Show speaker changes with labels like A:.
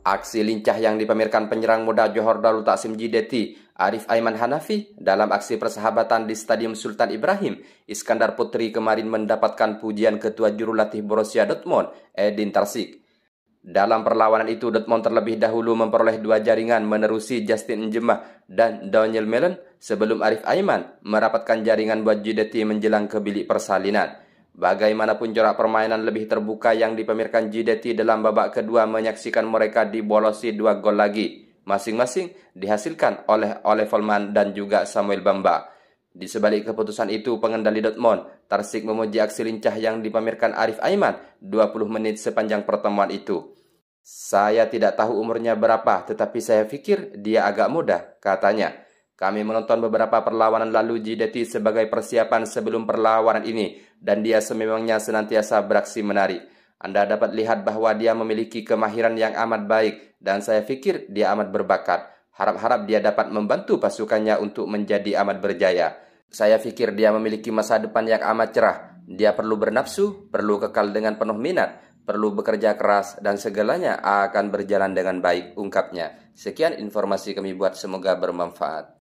A: Aksi lincah yang dipamerkan penyerang muda Johor Darul Taksim JDT Arif Aiman Hanafi, dalam aksi persahabatan di Stadium Sultan Ibrahim, Iskandar Putri kemarin mendapatkan pujian Ketua Jurulatih Borussia Dortmund, Edin Tarsik. Dalam perlawanan itu, Dortmund terlebih dahulu memperoleh dua jaringan menerusi Justin Njemah dan Daniel Mellon sebelum Arif Aiman merapatkan jaringan buat JDT menjelang ke bilik persalinan. Bagaimanapun corak permainan lebih terbuka yang dipamerkan JDT dalam babak kedua menyaksikan mereka dibolosi dua gol lagi. Masing-masing dihasilkan oleh Ole Volman dan juga Samuel Bamba. Di sebalik keputusan itu, pengendali Dortmund, Tarsik memuji aksi lincah yang dipamerkan Arif Aiman 20 menit sepanjang pertemuan itu. Saya tidak tahu umurnya berapa, tetapi saya pikir dia agak muda, katanya. Kami menonton beberapa perlawanan lalu JDT sebagai persiapan sebelum perlawanan ini dan dia sememangnya senantiasa beraksi menarik. Anda dapat lihat bahwa dia memiliki kemahiran yang amat baik dan saya pikir dia amat berbakat. Harap-harap dia dapat membantu pasukannya untuk menjadi amat berjaya. Saya pikir dia memiliki masa depan yang amat cerah. Dia perlu bernafsu, perlu kekal dengan penuh minat, perlu bekerja keras dan segalanya akan berjalan dengan baik, ungkapnya. Sekian informasi kami buat, semoga bermanfaat.